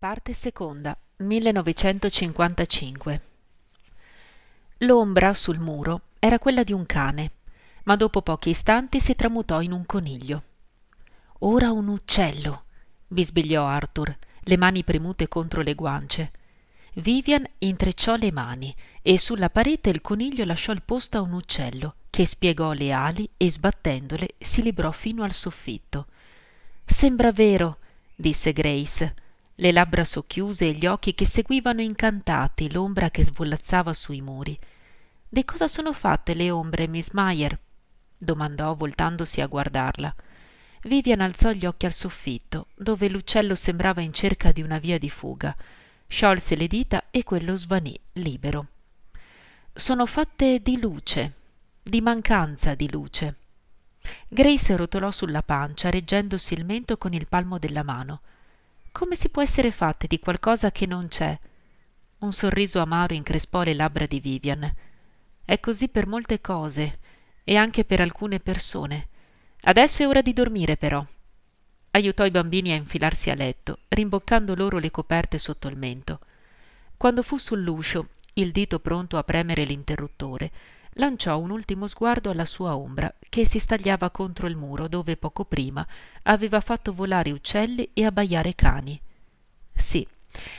Parte seconda, 1955. L'ombra sul muro era quella di un cane, ma dopo pochi istanti si tramutò in un coniglio. Ora un uccello, bisbigliò Arthur, le mani premute contro le guance. Vivian intrecciò le mani e sulla parete il coniglio lasciò il posto a un uccello, che spiegò le ali e sbattendole si librò fino al soffitto. Sembra vero, disse Grace le labbra socchiuse e gli occhi che seguivano incantati l'ombra che svolazzava sui muri. Di cosa sono fatte le ombre, Miss Meyer? domandò voltandosi a guardarla. Vivian alzò gli occhi al soffitto, dove l'uccello sembrava in cerca di una via di fuga. Sciolse le dita e quello svanì libero. Sono fatte di luce, di mancanza di luce. Grace rotolò sulla pancia, reggendosi il mento con il palmo della mano. Come si può essere fatte di qualcosa che non c'è? Un sorriso amaro increspò le labbra di Vivian. È così per molte cose e anche per alcune persone. Adesso è ora di dormire però. Aiutò i bambini a infilarsi a letto, rimboccando loro le coperte sotto il mento. Quando fu sull'uscio, il dito pronto a premere l'interruttore, lanciò un ultimo sguardo alla sua ombra che si stagliava contro il muro dove poco prima aveva fatto volare uccelli e abbaiare cani. Sì,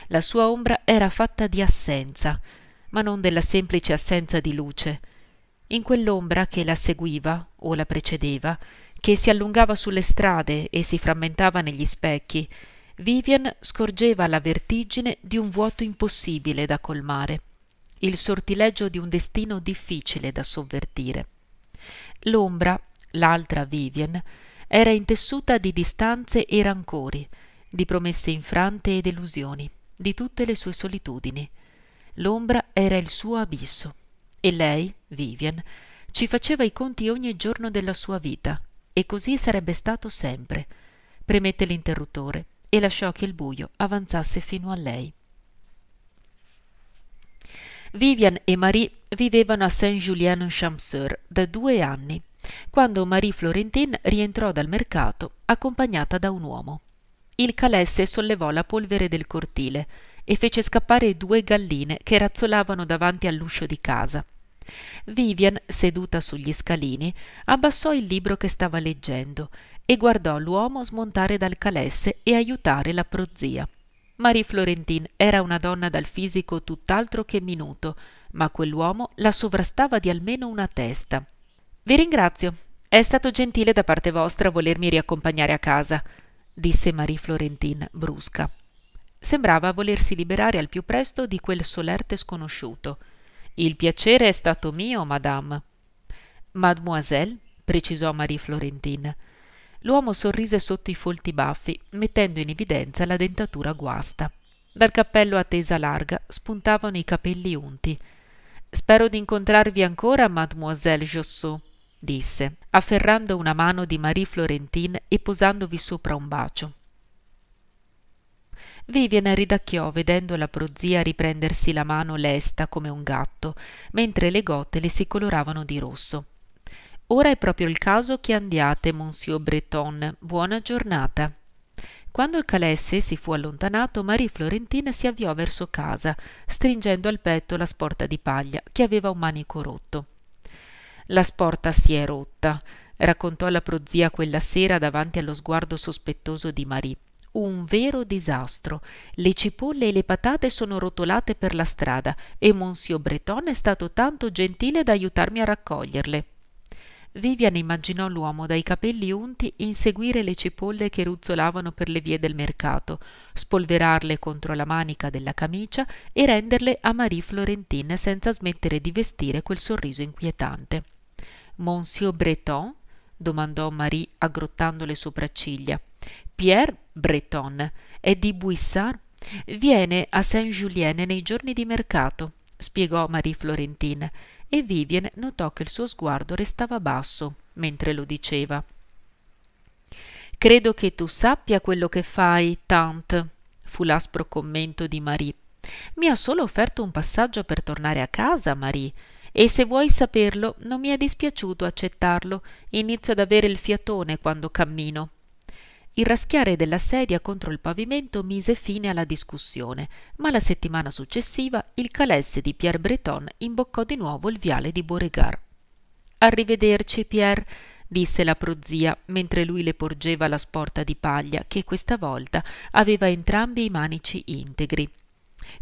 la sua ombra era fatta di assenza, ma non della semplice assenza di luce. In quell'ombra che la seguiva o la precedeva, che si allungava sulle strade e si frammentava negli specchi, Vivian scorgeva la vertigine di un vuoto impossibile da colmare il sortileggio di un destino difficile da sovvertire. L'ombra, l'altra Vivien, era intessuta di distanze e rancori, di promesse infrante e delusioni, di tutte le sue solitudini. L'ombra era il suo abisso e lei, Vivien, ci faceva i conti ogni giorno della sua vita e così sarebbe stato sempre. Premette l'interruttore e lasciò che il buio avanzasse fino a lei. Vivian e Marie vivevano a Saint-Julien-Chamseur en da due anni, quando Marie Florentin rientrò dal mercato accompagnata da un uomo. Il calesse sollevò la polvere del cortile e fece scappare due galline che razzolavano davanti all'uscio di casa. Vivian, seduta sugli scalini, abbassò il libro che stava leggendo e guardò l'uomo smontare dal calesse e aiutare la prozia. Marie Florentin era una donna dal fisico tutt'altro che minuto, ma quell'uomo la sovrastava di almeno una testa. Vi ringrazio. È stato gentile da parte vostra volermi riaccompagnare a casa, disse Marie Florentin brusca. Sembrava volersi liberare al più presto di quel solerte sconosciuto. Il piacere è stato mio, madame. Mademoiselle, precisò Marie Florentin. L'uomo sorrise sotto i folti baffi, mettendo in evidenza la dentatura guasta. Dal cappello a tesa larga spuntavano i capelli unti. Spero di incontrarvi ancora, mademoiselle Jossot, disse, afferrando una mano di Marie Florentine e posandovi sopra un bacio. Vivian ridacchiò vedendo la prozia riprendersi la mano lesta come un gatto, mentre le gote le si coloravano di rosso. Ora è proprio il caso che andiate, monsieur Breton. Buona giornata. Quando il calesse si fu allontanato, Marie Florentine si avviò verso casa, stringendo al petto la sporta di paglia che aveva un manico rotto. La sporta si è rotta, raccontò la prozia quella sera davanti allo sguardo sospettoso di Marie. Un vero disastro. Le cipolle e le patate sono rotolate per la strada e monsieur Breton è stato tanto gentile da aiutarmi a raccoglierle. Vivian immaginò l'uomo dai capelli unti inseguire le cipolle che ruzzolavano per le vie del mercato, spolverarle contro la manica della camicia e renderle a Marie Florentine senza smettere di vestire quel sorriso inquietante. Monsieur Breton? domandò Marie aggrottando le sopracciglia. Pierre Breton è di Buissard? Viene a Saint-Julien nei giorni di mercato, spiegò Marie Florentine e Vivien notò che il suo sguardo restava basso mentre lo diceva. Credo che tu sappia quello che fai, Tant, fu l'aspro commento di Marie. Mi ha solo offerto un passaggio per tornare a casa, Marie. E se vuoi saperlo, non mi è dispiaciuto accettarlo. Inizio ad avere il fiatone quando cammino. Il raschiare della sedia contro il pavimento mise fine alla discussione, ma la settimana successiva il calesse di Pierre Breton imboccò di nuovo il viale di Beauregard. Arrivederci, Pierre, disse la prozia, mentre lui le porgeva la sporta di paglia, che questa volta aveva entrambi i manici integri.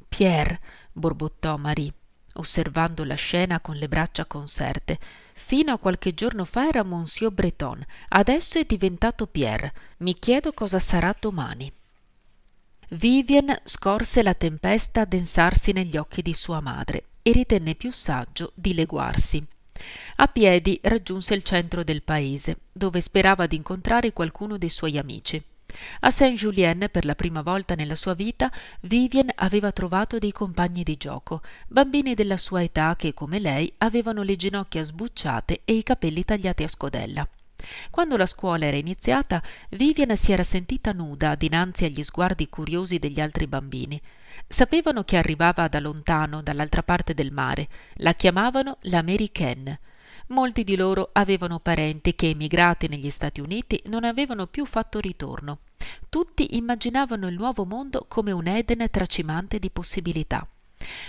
Pierre, borbottò Marie, osservando la scena con le braccia conserte, Fino a qualche giorno fa era Monsieur Breton, adesso è diventato Pierre. Mi chiedo cosa sarà domani. Vivien scorse la tempesta a densarsi negli occhi di sua madre e ritenne più saggio dileguarsi. A piedi raggiunse il centro del paese, dove sperava d'incontrare qualcuno dei suoi amici. A Saint-Julien, per la prima volta nella sua vita, Vivien aveva trovato dei compagni di gioco, bambini della sua età che, come lei, avevano le ginocchia sbucciate e i capelli tagliati a scodella. Quando la scuola era iniziata, Vivien si era sentita nuda dinanzi agli sguardi curiosi degli altri bambini. Sapevano che arrivava da lontano, dall'altra parte del mare. La chiamavano la Molti di loro avevano parenti che emigrati negli Stati Uniti non avevano più fatto ritorno. Tutti immaginavano il nuovo mondo come un Eden tracimante di possibilità.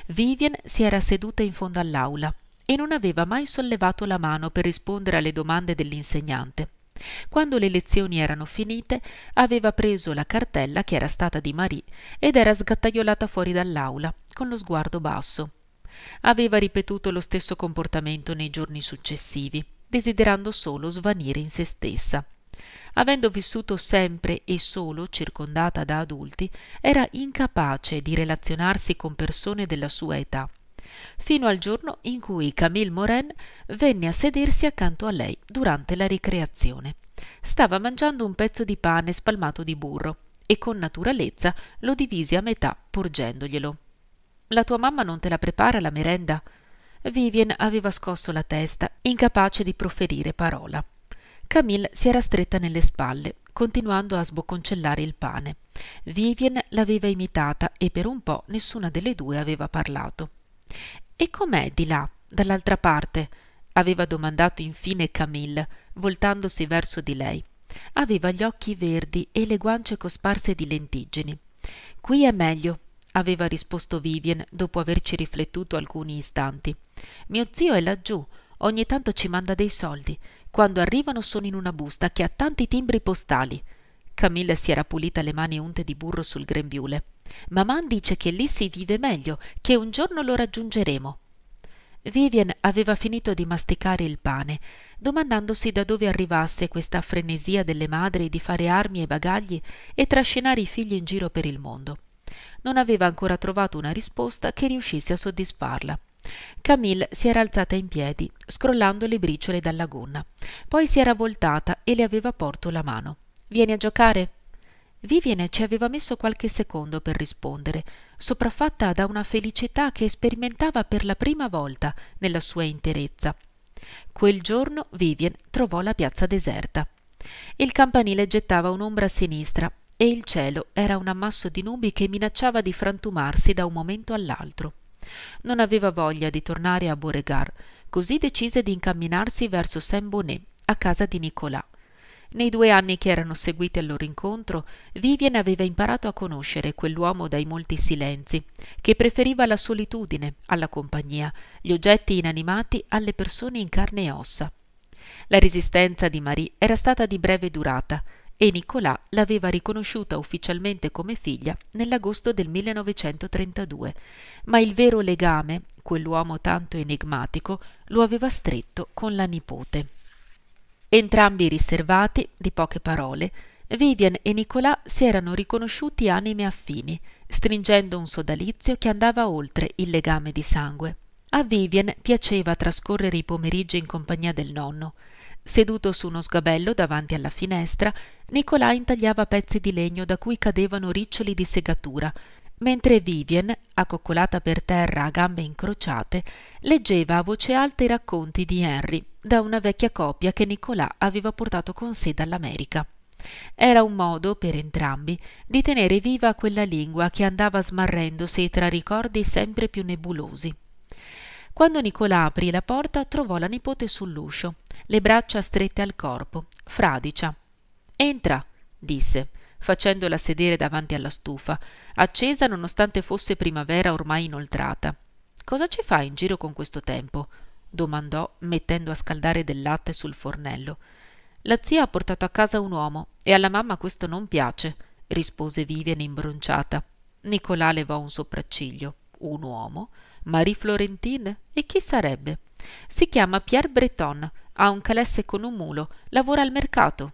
Vivien si era seduta in fondo all'aula e non aveva mai sollevato la mano per rispondere alle domande dell'insegnante. Quando le lezioni erano finite, aveva preso la cartella che era stata di Marie ed era sgattaiolata fuori dall'aula, con lo sguardo basso aveva ripetuto lo stesso comportamento nei giorni successivi, desiderando solo svanire in se stessa. Avendo vissuto sempre e solo circondata da adulti, era incapace di relazionarsi con persone della sua età, fino al giorno in cui Camille Moren venne a sedersi accanto a lei durante la ricreazione. Stava mangiando un pezzo di pane spalmato di burro e con naturalezza lo divise a metà porgendoglielo. La tua mamma non te la prepara la merenda? Vivien aveva scosso la testa, incapace di proferire parola. Camille si era stretta nelle spalle, continuando a sbocconcellare il pane. Vivien l'aveva imitata e per un po' nessuna delle due aveva parlato. E com'è di là, dall'altra parte? aveva domandato infine Camille, voltandosi verso di lei. Aveva gli occhi verdi e le guance cosparse di lentiggini. Qui è meglio, aveva risposto Vivien dopo averci riflettuto alcuni istanti. Mio zio è laggiù. Ogni tanto ci manda dei soldi. Quando arrivano sono in una busta che ha tanti timbri postali. Camilla si era pulita le mani unte di burro sul grembiule. Maman dice che lì si vive meglio, che un giorno lo raggiungeremo. Vivien aveva finito di masticare il pane, domandandosi da dove arrivasse questa frenesia delle madri di fare armi e bagagli e trascinare i figli in giro per il mondo non aveva ancora trovato una risposta che riuscisse a soddisfarla. Camille si era alzata in piedi, scrollando le briciole dalla gonna. Poi si era voltata e le aveva porto la mano. Vieni a giocare? Vivien ci aveva messo qualche secondo per rispondere, sopraffatta da una felicità che sperimentava per la prima volta nella sua interezza. Quel giorno Vivien trovò la piazza deserta. Il campanile gettava un'ombra a sinistra e il cielo era un ammasso di nubi che minacciava di frantumarsi da un momento all'altro. Non aveva voglia di tornare a Beauregard, così decise di incamminarsi verso Saint-Bonnet, a casa di Nicolà. Nei due anni che erano seguiti al loro incontro, Vivien aveva imparato a conoscere quell'uomo dai molti silenzi, che preferiva la solitudine alla compagnia, gli oggetti inanimati alle persone in carne e ossa. La resistenza di Marie era stata di breve durata, e Nicolà l'aveva riconosciuta ufficialmente come figlia nell'agosto del 1932, ma il vero legame, quell'uomo tanto enigmatico, lo aveva stretto con la nipote. Entrambi riservati, di poche parole, Vivian e Nicolà si erano riconosciuti anime affini, stringendo un sodalizio che andava oltre il legame di sangue. A Vivian piaceva trascorrere i pomeriggi in compagnia del nonno. Seduto su uno sgabello davanti alla finestra, Nicolà intagliava pezzi di legno da cui cadevano riccioli di segatura, mentre Vivien, accoccolata per terra a gambe incrociate, leggeva a voce alta i racconti di Henry da una vecchia copia che Nicolà aveva portato con sé dall'America. Era un modo per entrambi di tenere viva quella lingua che andava smarrendosi tra ricordi sempre più nebulosi. Quando Nicolà aprì la porta trovò la nipote sull'uscio le braccia strette al corpo, fradicia. Entra, disse, facendola sedere davanti alla stufa, accesa nonostante fosse primavera ormai inoltrata. Cosa ci fai in giro con questo tempo? domandò, mettendo a scaldare del latte sul fornello. La zia ha portato a casa un uomo e alla mamma questo non piace, rispose Vivian imbronciata. Nicolà levò un sopracciglio. Un uomo? Marie Florentine? E chi sarebbe? Si chiama Pierre Breton, ha un calesse con un mulo, lavora al mercato.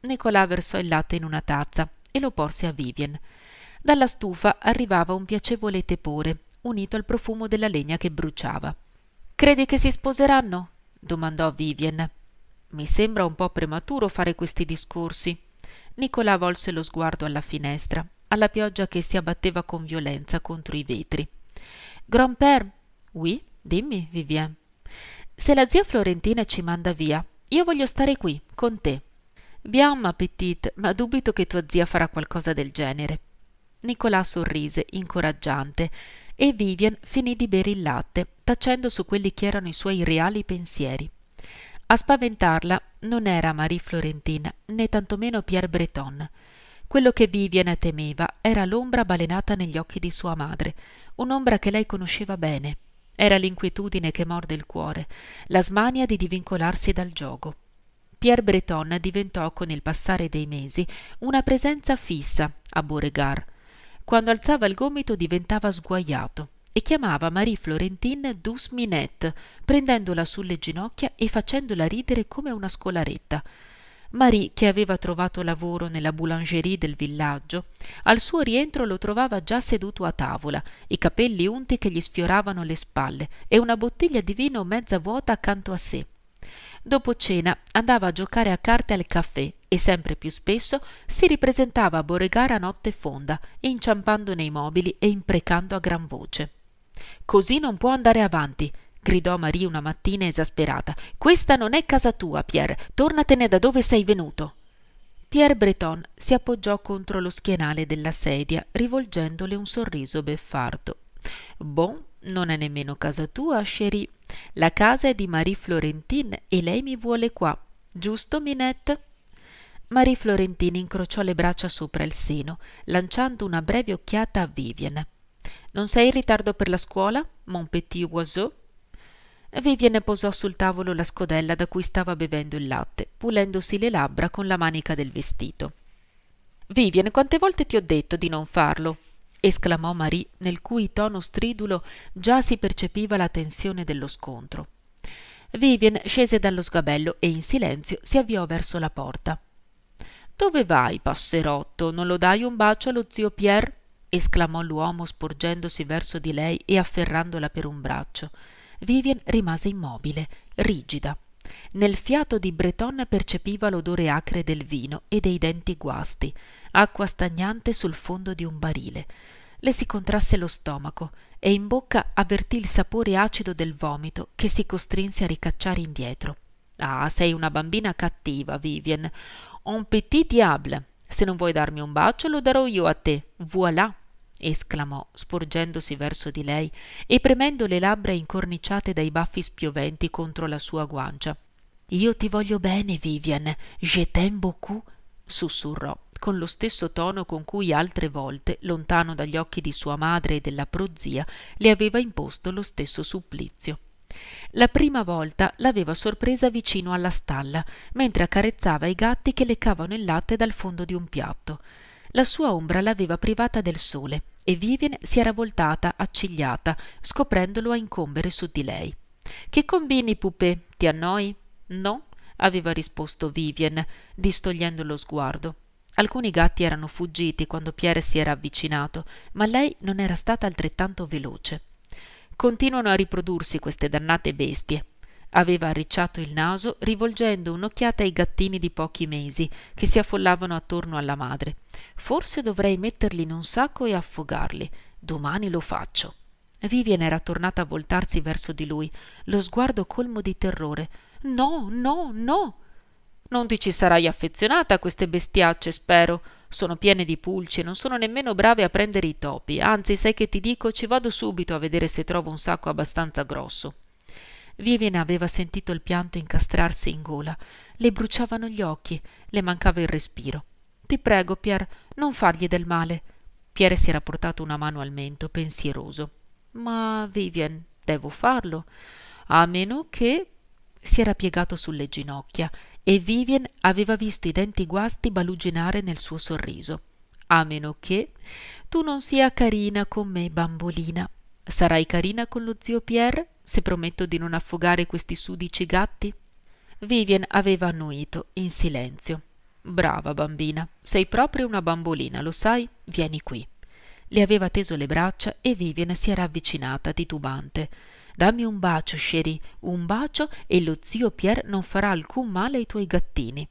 Nicolà versò il latte in una tazza e lo porse a Vivien. Dalla stufa arrivava un piacevole tepore, unito al profumo della legna che bruciava. Credi che si sposeranno? domandò Vivien. Mi sembra un po prematuro fare questi discorsi. Nicolà volse lo sguardo alla finestra, alla pioggia che si abbatteva con violenza contro i vetri. père? oui, dimmi, Vivien. Se la zia Florentina ci manda via, io voglio stare qui, con te. Bien, ma petite, ma dubito che tua zia farà qualcosa del genere. Nicolà sorrise, incoraggiante, e Vivian finì di bere il latte, tacendo su quelli che erano i suoi reali pensieri. A spaventarla non era Marie Florentin, né tantomeno Pierre Breton. Quello che Vivian temeva era l'ombra balenata negli occhi di sua madre, un'ombra che lei conosceva bene, era l'inquietudine che morde il cuore, la smania di divincolarsi dal gioco. Pierre Breton diventò con il passare dei mesi una presenza fissa a Beauregard. Quando alzava il gomito diventava sguaiato e chiamava Marie Florentine Douce Minette, prendendola sulle ginocchia e facendola ridere come una scolaretta. Marie, che aveva trovato lavoro nella boulangerie del villaggio, al suo rientro lo trovava già seduto a tavola, i capelli unti che gli sfioravano le spalle e una bottiglia di vino mezza vuota accanto a sé. Dopo cena andava a giocare a carte al caffè e sempre più spesso si ripresentava a Boregara a notte fonda, inciampando nei mobili e imprecando a gran voce. Così non può andare avanti, gridò Marie una mattina esasperata. Questa non è casa tua, Pierre. Tornatene da dove sei venuto. Pierre Breton si appoggiò contro lo schienale della sedia, rivolgendole un sorriso beffardo. Bon, non è nemmeno casa tua, chérie. La casa è di Marie Florentine e lei mi vuole qua. Giusto, Minette? Marie Florentine incrociò le braccia sopra il seno, lanciando una breve occhiata a Vivien. Non sei in ritardo per la scuola, mon petit oiseau? Vivienne posò sul tavolo la scodella da cui stava bevendo il latte, pulendosi le labbra con la manica del vestito. Vivienne, quante volte ti ho detto di non farlo? esclamò Marie, nel cui tono stridulo già si percepiva la tensione dello scontro. Vivien scese dallo sgabello e in silenzio si avviò verso la porta. Dove vai, passerotto? Non lo dai un bacio allo zio Pierre? esclamò l'uomo sporgendosi verso di lei e afferrandola per un braccio. Vivien rimase immobile, rigida. Nel fiato di Breton percepiva l'odore acre del vino e dei denti guasti, acqua stagnante sul fondo di un barile. Le si contrasse lo stomaco e in bocca avvertì il sapore acido del vomito che si costrinse a ricacciare indietro. Ah, sei una bambina cattiva, Vivien. Un petit diable. Se non vuoi darmi un bacio, lo darò io a te. Voilà esclamò sporgendosi verso di lei e premendo le labbra incorniciate dai baffi spioventi contro la sua guancia io ti voglio bene vivian je t'aime beaucoup sussurrò con lo stesso tono con cui altre volte lontano dagli occhi di sua madre e della prozia le aveva imposto lo stesso supplizio la prima volta l'aveva sorpresa vicino alla stalla mentre accarezzava i gatti che leccavano il latte dal fondo di un piatto la sua ombra l'aveva privata del sole e Vivien si era voltata accigliata, scoprendolo a incombere su di lei. Che combini, pupè? Ti annoi? No, aveva risposto Vivien, distogliendo lo sguardo. Alcuni gatti erano fuggiti quando Pierre si era avvicinato, ma lei non era stata altrettanto veloce. Continuano a riprodursi queste dannate bestie, Aveva arricciato il naso rivolgendo un'occhiata ai gattini di pochi mesi che si affollavano attorno alla madre. Forse dovrei metterli in un sacco e affogarli. Domani lo faccio. Vivian era tornata a voltarsi verso di lui, lo sguardo colmo di terrore. No, no, no. Non ti ci sarai affezionata a queste bestiacce, spero. Sono piene di pulci e non sono nemmeno brave a prendere i topi. Anzi, sai che ti dico, ci vado subito a vedere se trovo un sacco abbastanza grosso. Vivien aveva sentito il pianto incastrarsi in gola. Le bruciavano gli occhi, le mancava il respiro. Ti prego, Pier, non fargli del male. Pierre si era portato una mano al mento, pensieroso. Ma Vivien, devo farlo. A meno che. Si era piegato sulle ginocchia e Vivien aveva visto i denti guasti baluginare nel suo sorriso. A meno che tu non sia carina con me, bambolina. Sarai carina con lo zio Pierre? se prometto di non affogare questi sudici gatti? Vivien aveva annuito in silenzio. Brava bambina, sei proprio una bambolina, lo sai? Vieni qui. Le aveva teso le braccia e Vivien si era avvicinata titubante. Dammi un bacio, Sherry, un bacio e lo zio Pierre non farà alcun male ai tuoi gattini.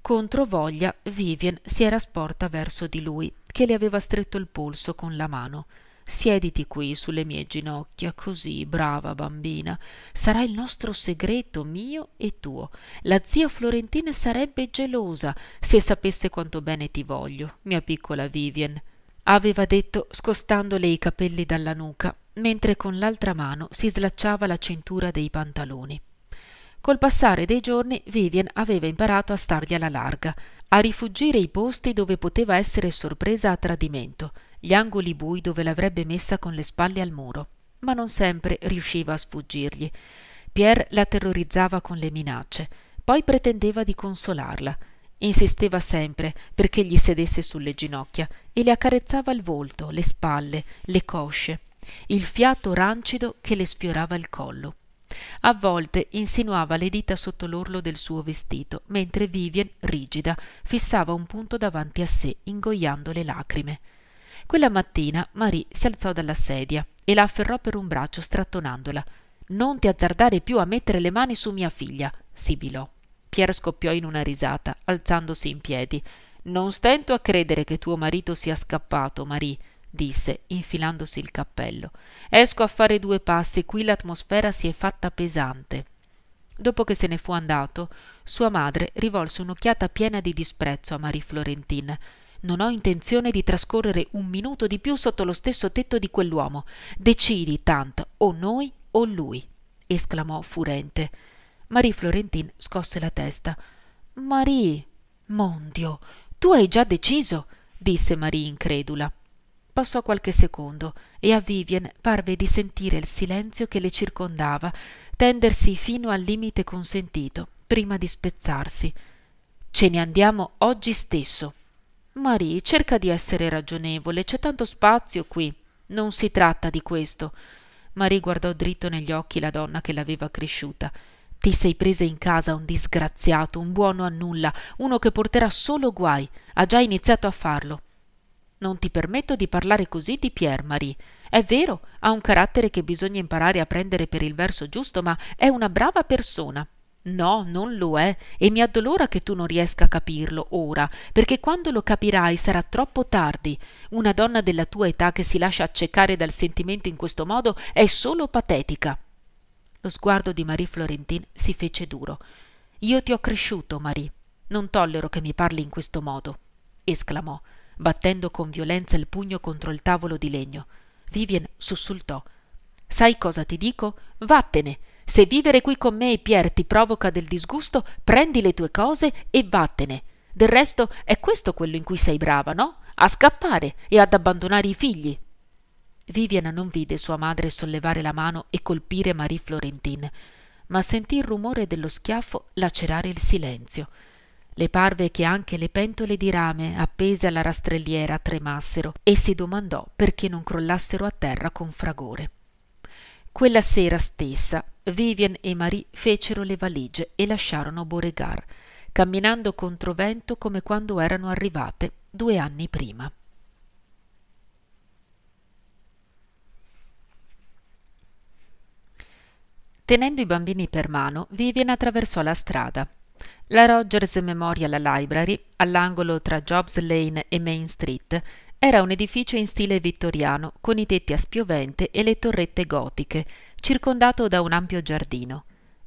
Contro voglia, Vivien si era sporta verso di lui, che le aveva stretto il polso con la mano siediti qui sulle mie ginocchia così brava bambina sarà il nostro segreto mio e tuo la zia florentina sarebbe gelosa se sapesse quanto bene ti voglio mia piccola vivien aveva detto scostandole i capelli dalla nuca mentre con l'altra mano si slacciava la cintura dei pantaloni col passare dei giorni vivien aveva imparato a stargli alla larga a rifuggire i posti dove poteva essere sorpresa a tradimento gli angoli bui dove l'avrebbe messa con le spalle al muro, ma non sempre riusciva a sfuggirgli. Pierre la terrorizzava con le minacce, poi pretendeva di consolarla. Insisteva sempre perché gli sedesse sulle ginocchia e le accarezzava il volto, le spalle, le cosce, il fiato rancido che le sfiorava il collo. A volte insinuava le dita sotto l'orlo del suo vestito, mentre Vivien, rigida, fissava un punto davanti a sé, ingoiando le lacrime. Quella mattina Marie si alzò dalla sedia e la afferrò per un braccio strattonandola. Non ti azzardare più a mettere le mani su mia figlia, sibilò. Pierre scoppiò in una risata, alzandosi in piedi. Non stento a credere che tuo marito sia scappato, Marie, disse, infilandosi il cappello. Esco a fare due passi, qui l'atmosfera si è fatta pesante. Dopo che se ne fu andato, sua madre rivolse un'occhiata piena di disprezzo a Marie Florentine non ho intenzione di trascorrere un minuto di più sotto lo stesso tetto di quell'uomo. Decidi, Tant, o noi o lui, esclamò furente. Marie Florentin scosse la testa. Marie, mondio, tu hai già deciso, disse Marie incredula. Passò qualche secondo e a Vivien parve di sentire il silenzio che le circondava tendersi fino al limite consentito prima di spezzarsi. Ce ne andiamo oggi stesso, Marie, cerca di essere ragionevole, c'è tanto spazio qui. Non si tratta di questo. Marie guardò dritto negli occhi la donna che l'aveva cresciuta. Ti sei presa in casa un disgraziato, un buono a nulla, uno che porterà solo guai. Ha già iniziato a farlo. Non ti permetto di parlare così di Pierre Marie. È vero, ha un carattere che bisogna imparare a prendere per il verso giusto, ma è una brava persona. No, non lo è, e mi addolora che tu non riesca a capirlo ora, perché quando lo capirai sarà troppo tardi. Una donna della tua età che si lascia accecare dal sentimento in questo modo è solo patetica. Lo sguardo di Marie Florentin si fece duro. Io ti ho cresciuto, Marie. Non tollero che mi parli in questo modo, esclamò, battendo con violenza il pugno contro il tavolo di legno. Vivien sussultò. Sai cosa ti dico? Vattene. Se vivere qui con me e Pier ti provoca del disgusto, prendi le tue cose e vattene. Del resto è questo quello in cui sei brava, no? A scappare e ad abbandonare i figli. Viviana non vide sua madre sollevare la mano e colpire Marie Florentin, ma sentì il rumore dello schiaffo lacerare il silenzio. Le parve che anche le pentole di rame appese alla rastrelliera tremassero e si domandò perché non crollassero a terra con fragore. Quella sera stessa Vivian e Marie fecero le valigie e lasciarono Boregar, camminando contro vento come quando erano arrivate due anni prima. Tenendo i bambini per mano, Vivian attraversò la strada. La Rogers Memorial Library, all'angolo tra Jobs Lane e Main Street, era un edificio in stile vittoriano, con i tetti a spiovente e le torrette gotiche, circondato da un ampio giardino.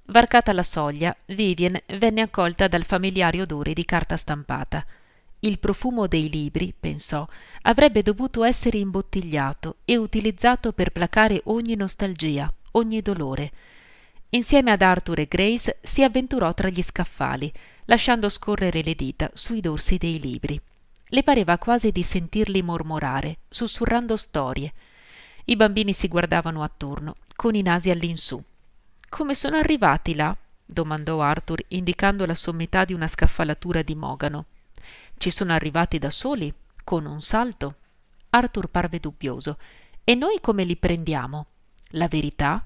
Varcata la soglia, Vivien venne accolta dal familiare odore di carta stampata. Il profumo dei libri, pensò, avrebbe dovuto essere imbottigliato e utilizzato per placare ogni nostalgia, ogni dolore. Insieme ad Arthur e Grace si avventurò tra gli scaffali, lasciando scorrere le dita sui dorsi dei libri. Le pareva quasi di sentirli mormorare, sussurrando storie, i bambini si guardavano attorno, con i nasi all'insù. Come sono arrivati là? domandò Arthur, indicando la sommità di una scaffalatura di mogano. Ci sono arrivati da soli, con un salto. Arthur parve dubbioso. E noi come li prendiamo? La verità?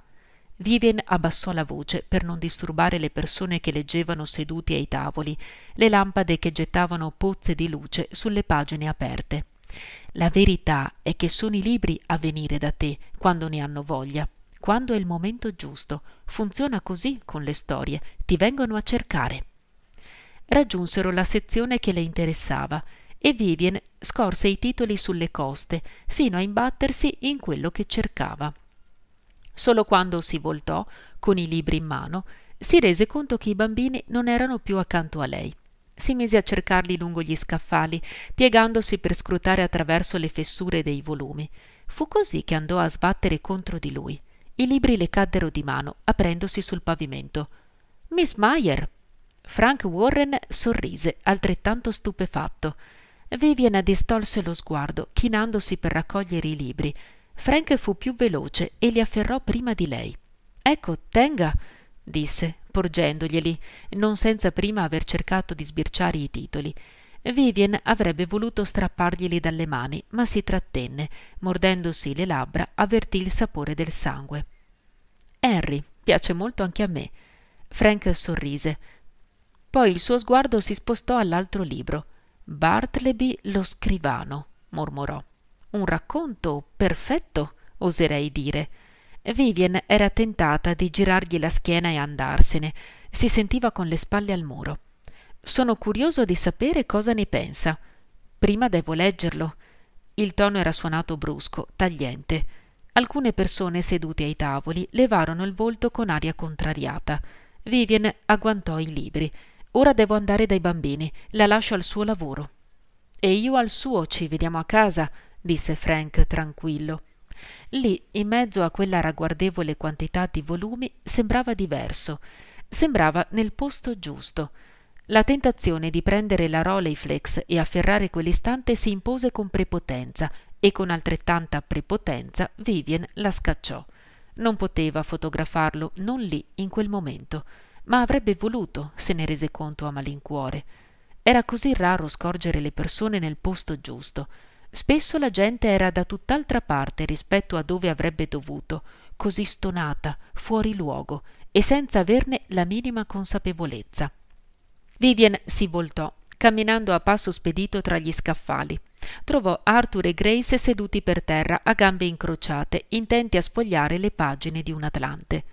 Vivien abbassò la voce per non disturbare le persone che leggevano seduti ai tavoli, le lampade che gettavano pozze di luce sulle pagine aperte. La verità è che sono i libri a venire da te quando ne hanno voglia, quando è il momento giusto. Funziona così con le storie, ti vengono a cercare. Raggiunsero la sezione che le interessava e Vivien scorse i titoli sulle coste fino a imbattersi in quello che cercava. Solo quando si voltò, con i libri in mano, si rese conto che i bambini non erano più accanto a lei si mise a cercarli lungo gli scaffali, piegandosi per scrutare attraverso le fessure dei volumi. Fu così che andò a sbattere contro di lui. I libri le caddero di mano, aprendosi sul pavimento. Miss Meyer! Frank Warren sorrise, altrettanto stupefatto. Vivian distolse lo sguardo, chinandosi per raccogliere i libri. Frank fu più veloce e li afferrò prima di lei. Ecco, tenga, disse, porgendoglieli non senza prima aver cercato di sbirciare i titoli vivien avrebbe voluto strapparglieli dalle mani ma si trattenne mordendosi le labbra avvertì il sapore del sangue henry piace molto anche a me frank sorrise poi il suo sguardo si spostò all'altro libro bartleby lo scrivano mormorò un racconto perfetto oserei dire Vivien era tentata di girargli la schiena e andarsene. Si sentiva con le spalle al muro. Sono curioso di sapere cosa ne pensa. Prima devo leggerlo. Il tono era suonato brusco, tagliente. Alcune persone sedute ai tavoli levarono il volto con aria contrariata. Vivien agguantò i libri. Ora devo andare dai bambini, la lascio al suo lavoro. E io al suo, ci vediamo a casa, disse Frank tranquillo lì in mezzo a quella ragguardevole quantità di volumi sembrava diverso sembrava nel posto giusto la tentazione di prendere la Rolleiflex e afferrare quell'istante si impose con prepotenza e con altrettanta prepotenza Vivien la scacciò. Non poteva fotografarlo non lì, in quel momento, ma avrebbe voluto, se ne rese conto a malincuore. Era così raro scorgere le persone nel posto giusto. Spesso la gente era da tutt'altra parte rispetto a dove avrebbe dovuto, così stonata, fuori luogo e senza averne la minima consapevolezza. Vivien si voltò, camminando a passo spedito tra gli scaffali. Trovò Arthur e Grace seduti per terra a gambe incrociate, intenti a sfogliare le pagine di un Atlante.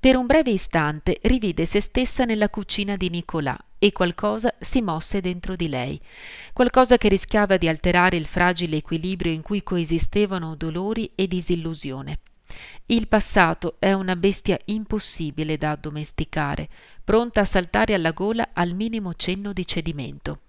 Per un breve istante rivide se stessa nella cucina di Nicolà, e qualcosa si mosse dentro di lei, qualcosa che rischiava di alterare il fragile equilibrio in cui coesistevano dolori e disillusione. Il passato è una bestia impossibile da addomesticare, pronta a saltare alla gola al minimo cenno di cedimento.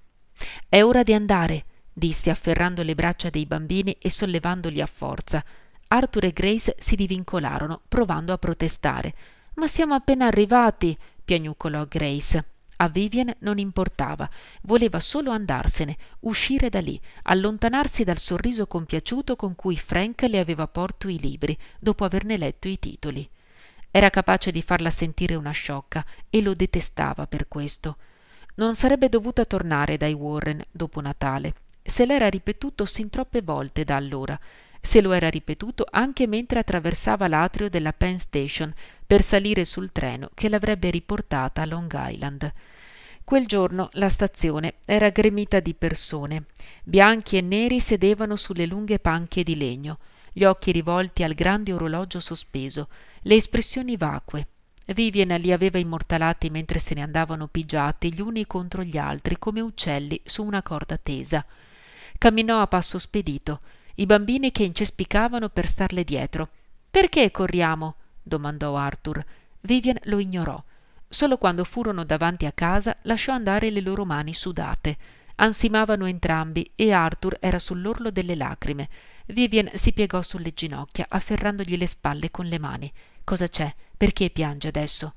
È ora di andare, disse afferrando le braccia dei bambini e sollevandoli a forza. Arthur e Grace si divincolarono, provando a protestare. Ma siamo appena arrivati, piagnucolò Grace. A Vivian non importava, voleva solo andarsene, uscire da lì, allontanarsi dal sorriso compiaciuto con cui Frank le aveva porto i libri, dopo averne letto i titoli. Era capace di farla sentire una sciocca e lo detestava per questo. Non sarebbe dovuta tornare dai Warren dopo Natale. Se l'era ripetuto sin troppe volte da allora, se lo era ripetuto anche mentre attraversava l'atrio della Penn Station per salire sul treno che l'avrebbe riportata a Long Island. Quel giorno la stazione era gremita di persone. Bianchi e neri sedevano sulle lunghe panche di legno, gli occhi rivolti al grande orologio sospeso, le espressioni vacue, Vivien li aveva immortalati mentre se ne andavano pigiati gli uni contro gli altri come uccelli su una corda tesa. Camminò a passo spedito, i bambini che incespicavano per starle dietro. Perché corriamo? domandò Arthur. Vivian lo ignorò. Solo quando furono davanti a casa lasciò andare le loro mani sudate. Ansimavano entrambi e Arthur era sull'orlo delle lacrime. Vivian si piegò sulle ginocchia, afferrandogli le spalle con le mani. Cosa c'è? Perché piange adesso?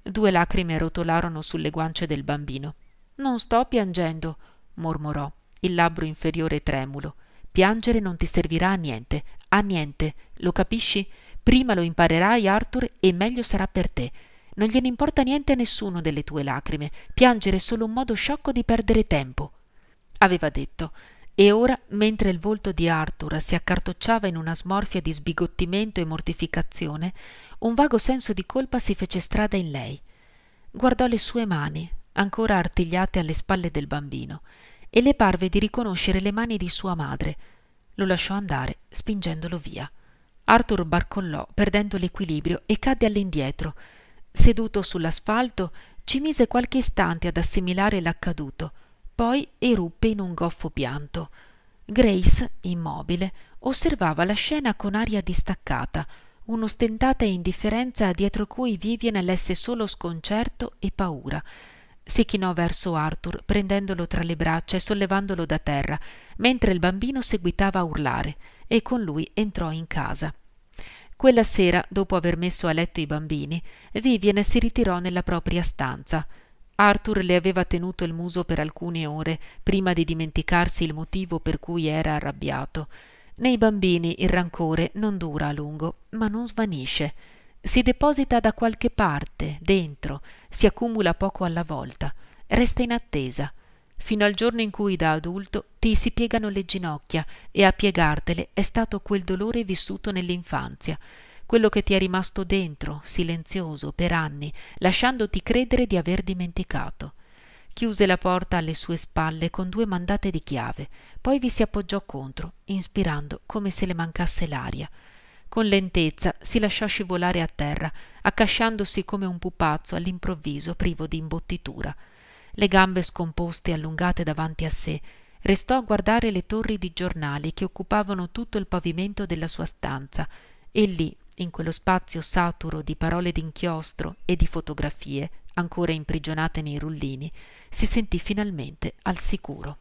Due lacrime rotolarono sulle guance del bambino. Non sto piangendo, mormorò, il labbro inferiore tremulo. Piangere non ti servirà a niente, a niente, lo capisci? Prima lo imparerai, Arthur, e meglio sarà per te. Non gliene importa niente a nessuno delle tue lacrime. Piangere è solo un modo sciocco di perdere tempo. Aveva detto. E ora, mentre il volto di Arthur si accartocciava in una smorfia di sbigottimento e mortificazione, un vago senso di colpa si fece strada in lei. Guardò le sue mani, ancora artigliate alle spalle del bambino, e le parve di riconoscere le mani di sua madre. Lo lasciò andare, spingendolo via. Arthur barcollò, perdendo l'equilibrio, e cadde all'indietro. Seduto sull'asfalto, ci mise qualche istante ad assimilare l'accaduto, poi eruppe in un goffo pianto. Grace, immobile, osservava la scena con aria distaccata, un'ostentata indifferenza dietro cui Vivien lesse solo sconcerto e paura. Si chinò verso Arthur, prendendolo tra le braccia e sollevandolo da terra, mentre il bambino seguitava a urlare e con lui entrò in casa. Quella sera, dopo aver messo a letto i bambini, Vivien si ritirò nella propria stanza. Arthur le aveva tenuto il muso per alcune ore prima di dimenticarsi il motivo per cui era arrabbiato. Nei bambini il rancore non dura a lungo, ma non svanisce. Si deposita da qualche parte, dentro, si accumula poco alla volta, resta in attesa fino al giorno in cui da adulto ti si piegano le ginocchia e a piegartele è stato quel dolore vissuto nell'infanzia, quello che ti è rimasto dentro, silenzioso, per anni, lasciandoti credere di aver dimenticato. Chiuse la porta alle sue spalle con due mandate di chiave, poi vi si appoggiò contro, inspirando come se le mancasse l'aria. Con lentezza si lasciò scivolare a terra, accasciandosi come un pupazzo all'improvviso privo di imbottitura le gambe scomposte e allungate davanti a sé, restò a guardare le torri di giornali che occupavano tutto il pavimento della sua stanza e lì, in quello spazio saturo di parole d'inchiostro e di fotografie ancora imprigionate nei rullini, si sentì finalmente al sicuro.